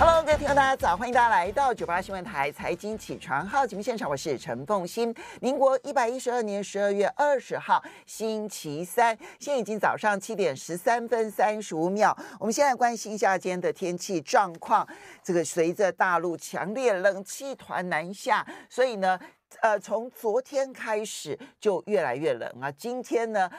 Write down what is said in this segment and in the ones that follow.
Hello，各位听众，大家早，欢迎大家来到九八新闻台财经起床号节目现场，我是陈凤欣。民国一百一十二年十二月二十号，星期三，现在已经早上七点十三分三十五秒。我们现在关心一下今天的天气状况。这个随着大陆强烈冷气团南下，所以呢，呃，从昨天开始就越来越冷啊，今天呢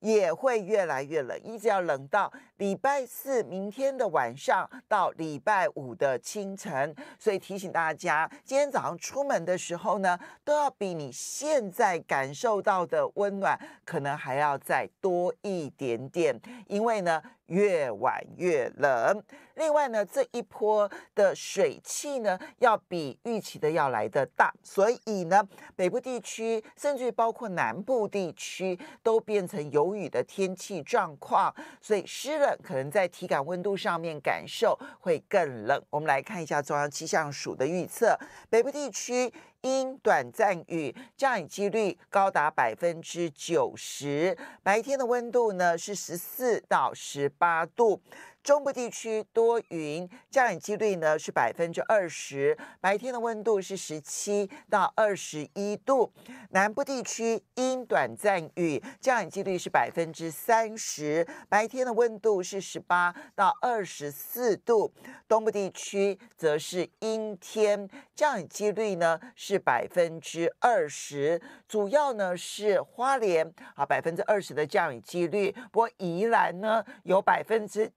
也会越来越冷，一直要冷到。礼拜四明天的晚上到礼拜五的清晨，所以提醒大家，今天早上出门的时候呢，都要比你现在感受到的温暖，可能还要再多一点点，因为呢，越晚越冷。另外呢，这一波的水汽呢，要比预期的要来的大，所以呢，北部地区甚至包括南部地区都变成有雨的天气状况，所以湿。可能在体感温度上面感受会更冷。我们来看一下中央气象署的预测，北部地区因短暂雨，降雨几率高达百分之九十，白天的温度呢是十四到十八度。中部地区多云，降雨几率呢是百分之二十，白天的温度是十七到二十一度。南部地区阴短暂雨，降雨几率是百分之三十，白天的温度是十八到二十四度。东部地区则是阴天，降雨几率呢是百分之二十，主要呢是花莲啊百分之二十的降雨几率，不过宜兰呢有百分之。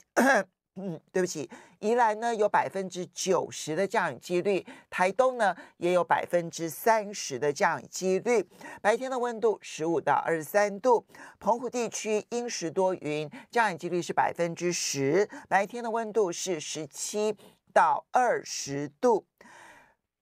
嗯，对不起，宜兰呢有百分之九十的降雨几率，台东呢也有百分之三十的降雨几率。白天的温度十五到二十三度，澎湖地区阴时多云，降雨几率是百分之十，白天的温度是十七到二十度。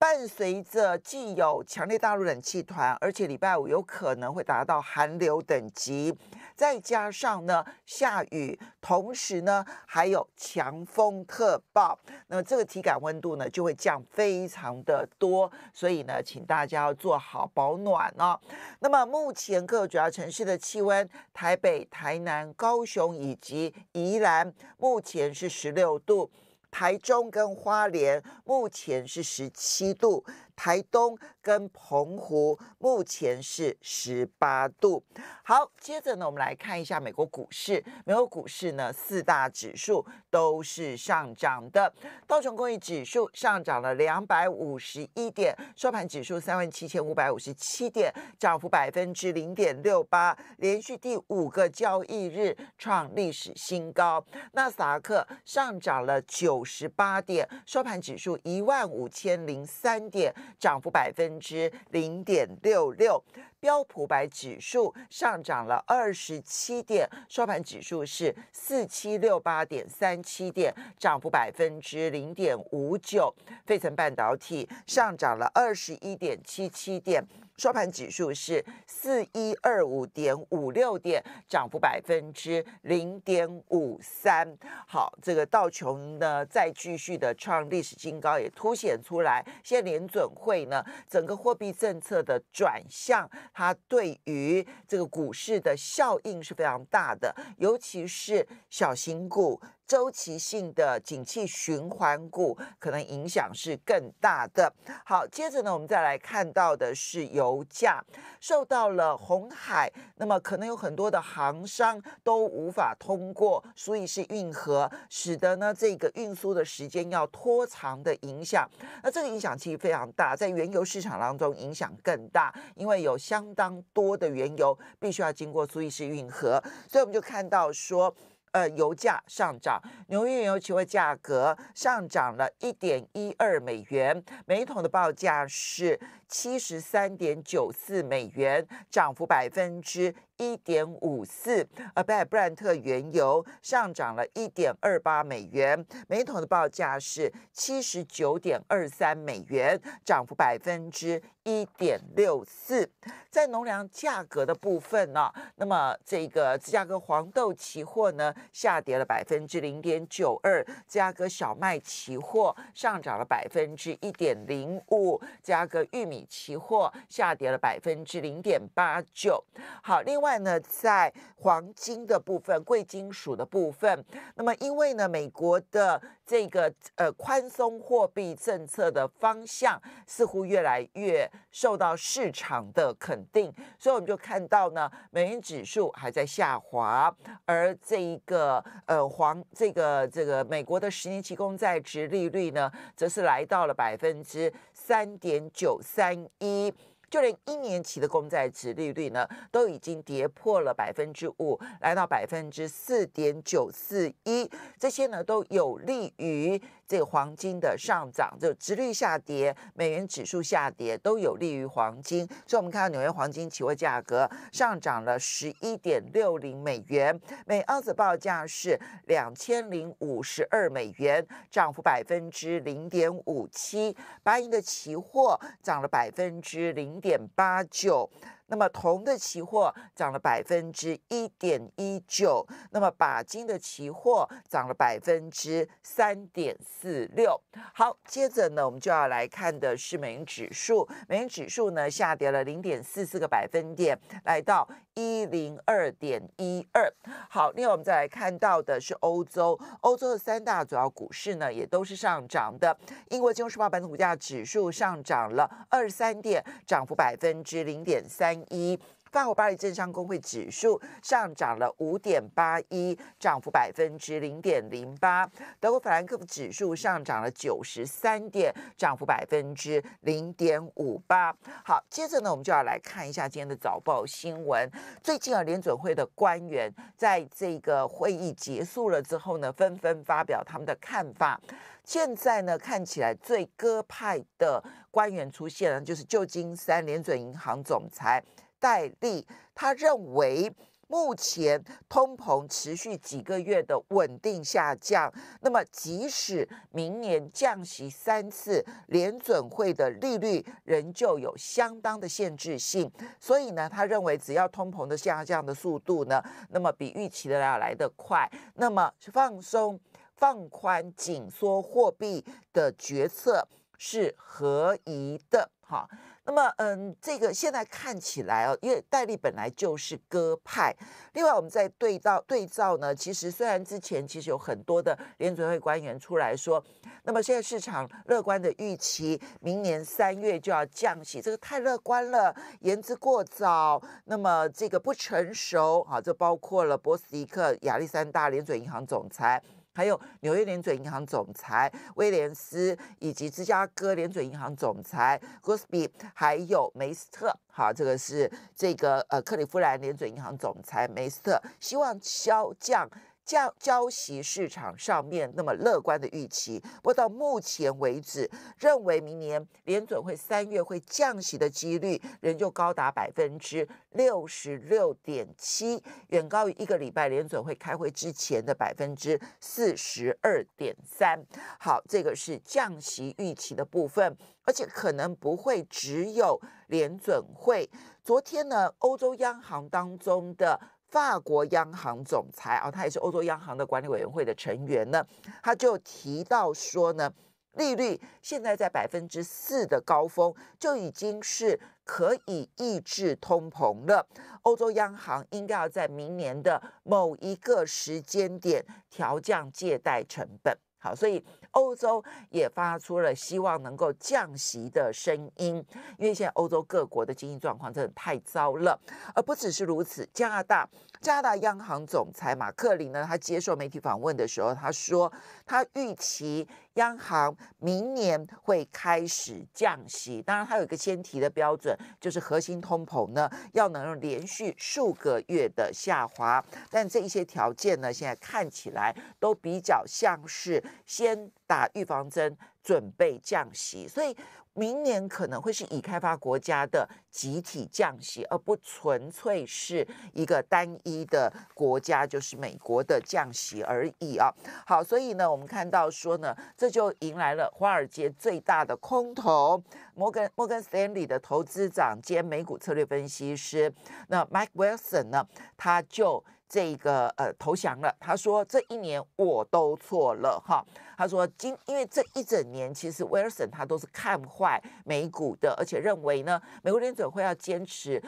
伴随着既有强烈大陆冷气团，而且礼拜五有可能会达到寒流等级，再加上呢下雨，同时呢还有强风特暴，那么这个体感温度呢就会降非常的多，所以呢请大家要做好保暖哦。那么目前各主要城市的气温，台北、台南、高雄以及宜兰目前是十六度。台中跟花莲目前是十七度。台东跟澎湖目前是十八度。好，接着呢，我们来看一下美国股市。美国股市呢，四大指数都是上涨的。道琼工业指数上涨了两百五十一点，收盘指数三万七千五百五十七点，涨幅百分之零点六八，连续第五个交易日创历史新高。纳斯达克上涨了九十八点，收盘指数一万五千零三点。涨幅百分之零点六六，标普百指数上涨了二十七点，收盘指数是四七六八点三七点，涨幅百分之零点五九。费城半导体上涨了二十一点七七点。收盘指数是四一二五点五六点，涨幅百分之零点五三。好，这个道琼呢再继续的创历史新高，也凸显出来。现在联准会呢整个货币政策的转向，它对于这个股市的效应是非常大的，尤其是小型股。周期性的景气循环股可能影响是更大的。好，接着呢，我们再来看到的是油价受到了红海，那么可能有很多的航商都无法通过，所以是运河使得呢这个运输的时间要拖长的影响。那这个影响其实非常大，在原油市场当中影响更大，因为有相当多的原油必须要经过苏伊士运河，所以我们就看到说。呃，油价上涨，纽约原油期货价格上涨了一点一二美元，每桶的报价是。七十三点九四美元，涨幅百分之一点五四。呃，北海布兰特原油上涨了一点二八美元，每桶的报价是七十九点二三美元，涨幅百分之一点六四。在农粮价格的部分呢，那么这个芝加哥黄豆期货呢下跌了百分之零点九二，芝加哥小麦期货上涨了百分之一点零五，芝加哥玉米。期货下跌了百分之零点八九。好，另外呢，在黄金的部分、贵金属的部分，那么因为呢，美国的这个呃宽松货币政策的方向似乎越来越受到市场的肯定，所以我们就看到呢，美元指数还在下滑，而这一个呃黄这个这个美国的十年期公债值利率呢，则是来到了百分之三点九三。三一，就连一年期的公债值利率呢，都已经跌破了百分之五，来到百分之四点九四一，这些呢都有利于。这个黄金的上涨，就直率下跌，美元指数下跌，都有利于黄金。所以，我们看到纽约黄金期货价格上涨了十一点六零美元，每盎司报价是两千零五十二美元，涨幅百分之零点五七。白银的期货涨了百分之零点八九。那么铜的期货涨了百分之一点一九，那么钯金的期货涨了百分之三点四六。好，接着呢，我们就要来看的是美元指数，美元指数呢下跌了零点四四个百分点，来到一零二点一二。好，另外我们再来看到的是欧洲，欧洲的三大主要股市呢也都是上涨的。英国金融时报本土股价指数上涨了二十三点，涨幅百分之零点三。一。法国巴黎政商工会指数上涨了五点八一，涨幅百分之零点零八。德国法兰克福指数上涨了九十三点，涨幅百分之零点五八。好，接着呢，我们就要来看一下今天的早报新闻。最近啊，联准会的官员在这个会议结束了之后呢，纷纷发表他们的看法。现在呢，看起来最鸽派的官员出现了，就是旧金山联准银行总裁。戴利他认为，目前通膨持续几个月的稳定下降，那么即使明年降息三次，联准会的利率仍旧有相当的限制性。所以呢，他认为只要通膨的下降的速度呢，那么比预期的要来得快，那么放松、放宽紧缩货币的决策是合宜的。哈。那么，嗯，这个现在看起来哦，因为戴利本来就是鸽派。另外，我们在对照对照呢，其实虽然之前其实有很多的联准会官员出来说，那么现在市场乐观的预期，明年三月就要降息，这个太乐观了，言之过早，那么这个不成熟啊，就包括了波斯迪克、亚历山大联准银行总裁。还有纽约联准银行总裁威廉斯，以及芝加哥联准银行总裁 Grosby，还有梅斯特。好，这个是这个呃克利夫兰联准银行总裁梅斯特，希望消降。降交息市场上面那么乐观的预期，不过到目前为止，认为明年联准会三月会降息的几率仍旧高达百分之六十六点七，远高于一个礼拜联准会开会之前的百分之四十二点三。好，这个是降息预期的部分，而且可能不会只有联准会。昨天呢，欧洲央行当中的。法国央行总裁啊，他也是欧洲央行的管理委员会的成员呢。他就提到说呢，利率现在在百分之四的高峰，就已经是可以抑制通膨了。欧洲央行应该要在明年的某一个时间点调降借贷成本。好，所以。欧洲也发出了希望能够降息的声音，因为现在欧洲各国的经济状况真的太糟了。而不只是如此，加拿大加拿大央行总裁马克林呢，他接受媒体访问的时候，他说他预期央行明年会开始降息。当然，他有一个先提的标准，就是核心通膨呢要能够连续数个月的下滑。但这一些条件呢，现在看起来都比较像是先。打预防针，准备降息，所以明年可能会是以开发国家的集体降息，而不纯粹是一个单一的国家，就是美国的降息而已啊。好，所以呢，我们看到说呢，这就迎来了华尔街最大的空头摩根摩根斯坦利的投资长兼美股策略分析师那 Mike Wilson 呢，他就这个呃投降了，他说这一年我都错了哈。他说：“今因为这一整年，其实威尔森他都是看坏美股的，而且认为呢，美国联准会要坚持，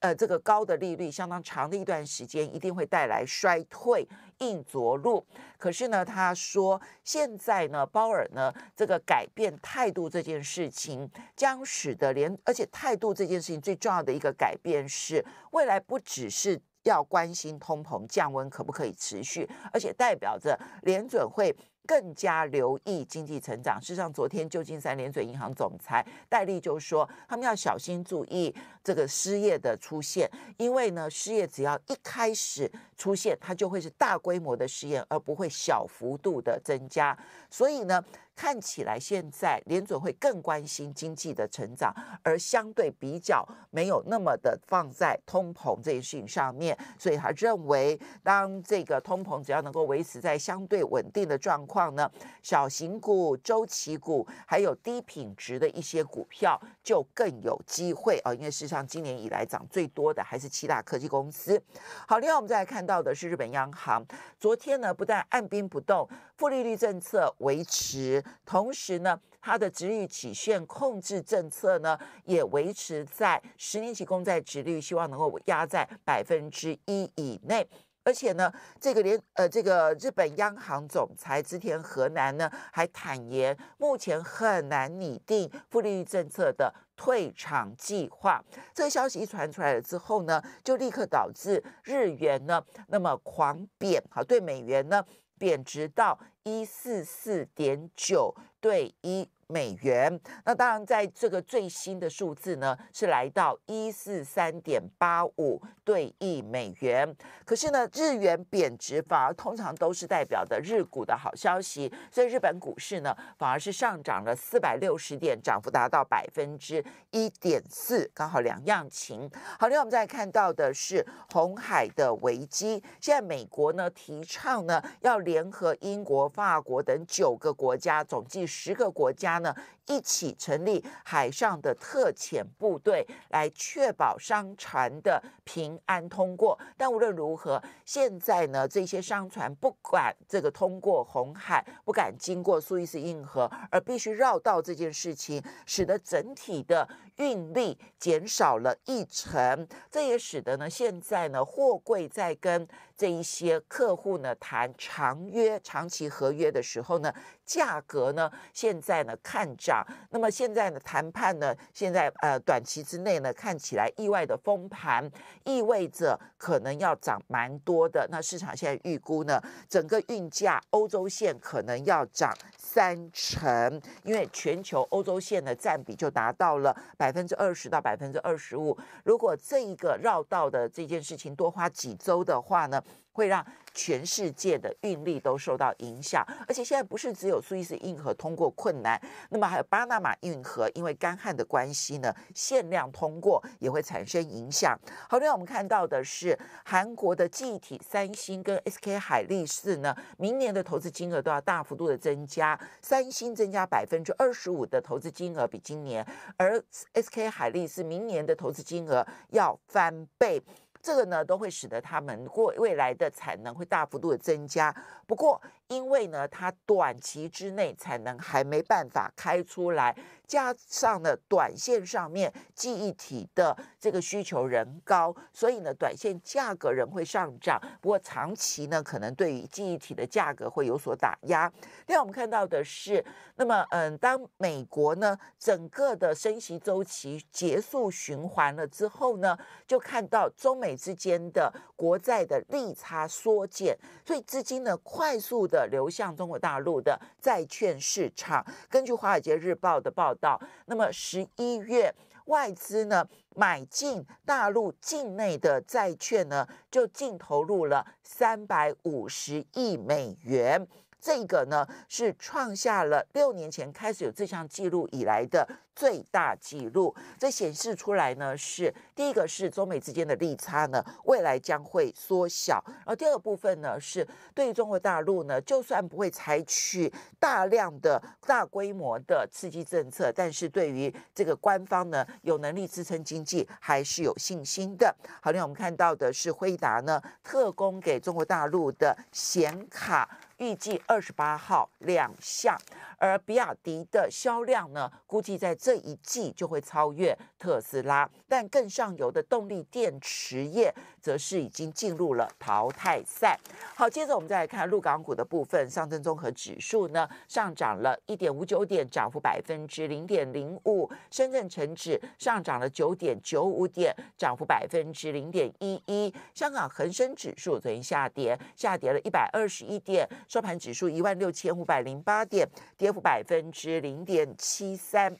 呃，这个高的利率相当长的一段时间，一定会带来衰退硬着陆。可是呢，他说现在呢，鲍尔呢这个改变态度这件事情，将使得连而且态度这件事情最重要的一个改变是，未来不只是要关心通膨降温可不可以持续，而且代表着联准会。”更加留意经济成长。事实上，昨天旧金山联准银行总裁戴利就说，他们要小心注意这个失业的出现，因为呢，失业只要一开始出现，它就会是大规模的失业，而不会小幅度的增加。所以呢。看起来现在联准会更关心经济的成长，而相对比较没有那么的放在通膨这件事情上面，所以他认为当这个通膨只要能够维持在相对稳定的状况呢，小型股、周期股还有低品质的一些股票就更有机会啊，因为事实上今年以来涨最多的还是七大科技公司。好，另外我们再来看到的是日本央行，昨天呢不但按兵不动，负利率政策维持。同时呢，它的殖域率曲线控制政策呢也维持在十年期公债殖率，希望能够压在百分之一以内。而且呢，这个连呃，这个日本央行总裁之田河南呢还坦言，目前很难拟定负利率政策的退场计划。这个消息一传出来了之后呢，就立刻导致日元呢那么狂贬，好对美元呢。贬值到一四四点九对一。美元，那当然，在这个最新的数字呢，是来到一四三点八五对一美元。可是呢，日元贬值反而通常都是代表的日股的好消息，所以日本股市呢，反而是上涨了四百六十点，涨幅达到百分之一点四，刚好两样情。好，另外我们再看到的是红海的危机，现在美国呢提倡呢要联合英国、法国等九个国家，总计十个国家。呢，一起成立海上的特遣部队，来确保商船的平安通过。但无论如何，现在呢，这些商船不管这个通过红海，不敢经过苏伊士运河，而必须绕道。这件事情使得整体的。运力减少了一成，这也使得呢，现在呢，货柜在跟这一些客户呢谈长约、长期合约的时候呢，价格呢现在呢看涨。那么现在呢谈判呢，现在呃短期之内呢看起来意外的封盘，意味着可能要涨蛮多的。那市场现在预估呢，整个运价欧洲线可能要涨三成，因为全球欧洲线的占比就达到了百分之二十到百分之二十五，如果这一个绕道的这件事情多花几周的话呢？会让全世界的运力都受到影响，而且现在不是只有苏伊士运河通过困难，那么还有巴拿马运河，因为干旱的关系呢，限量通过也会产生影响。好，另外我们看到的是，韩国的巨体三星跟 SK 海力士呢，明年的投资金额都要大幅度的增加，三星增加百分之二十五的投资金额比今年，而 SK 海力士明年的投资金额要翻倍。这个呢，都会使得他们过未来的产能会大幅度的增加。不过，因为呢，它短期之内产能还没办法开出来，加上呢，短线上面记忆体的这个需求仍高，所以呢，短线价格仍会上涨。不过长期呢，可能对于记忆体的价格会有所打压。另外，我们看到的是，那么，嗯，当美国呢整个的升息周期结束循环了之后呢，就看到中美之间的国债的利差缩减，所以资金呢快速的。的流向中国大陆的债券市场，根据《华尔街日报》的报道，那么十一月外资呢买进大陆境内的债券呢，就净投入了三百五十亿美元。这个呢是创下了六年前开始有这项记录以来的最大纪录。这显示出来呢，是第一个是中美之间的利差呢，未来将会缩小；而第二部分呢，是对于中国大陆呢，就算不会采取大量的大规模的刺激政策，但是对于这个官方呢，有能力支撑经济还是有信心的。好，另外我们看到的是惠达呢，特供给中国大陆的显卡。预计二十八号亮相。而比亚迪的销量呢，估计在这一季就会超越特斯拉。但更上游的动力电池业，则是已经进入了淘汰赛。好，接着我们再来看陆港股的部分，上证综合指数呢上涨了一点五九点，涨幅百分之零点零五；深圳成指上涨了九点九五点，涨幅百分之零点一一；香港恒生指数天下跌，下跌了一百二十一点，收盘指数千五百零八点。跌幅百分之零点七三，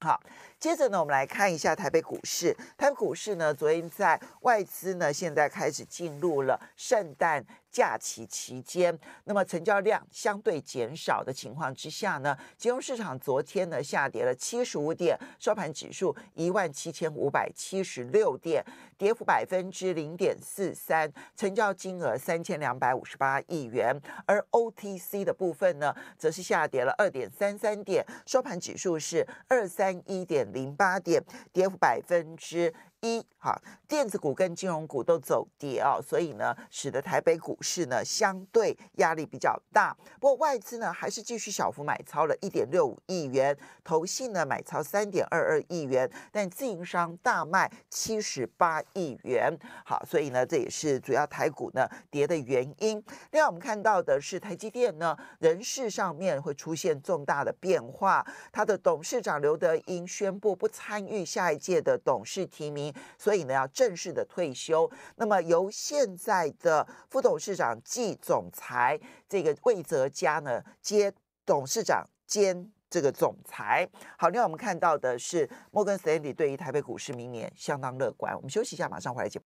好。接着呢，我们来看一下台北股市。台北股市呢，昨天在外资呢，现在开始进入了圣诞假期期间，那么成交量相对减少的情况之下呢，金融市场昨天呢下跌了七十五点，收盘指数一万七千五百七十六点，跌幅百分之零点四三，成交金额三千两百五十八亿元。而 OTC 的部分呢，则是下跌了二点三三点，收盘指数是二三一点。零八点，跌幅百分之。一哈，电子股跟金融股都走跌啊，所以呢，使得台北股市呢相对压力比较大。不过外资呢还是继续小幅买超了一点六五亿元，投信呢买超三点二二亿元，但自营商大卖七十八亿元。好，所以呢，这也是主要台股呢跌的原因。另外，我们看到的是台积电呢人事上面会出现重大的变化，他的董事长刘德英宣布不参与下一届的董事提名。所以呢，要正式的退休。那么由现在的副董事长暨总裁这个魏泽佳呢，接董事长兼这个总裁。好，另外我们看到的是摩根斯丹利对于台北股市明年相当乐观。我们休息一下，马上回来接。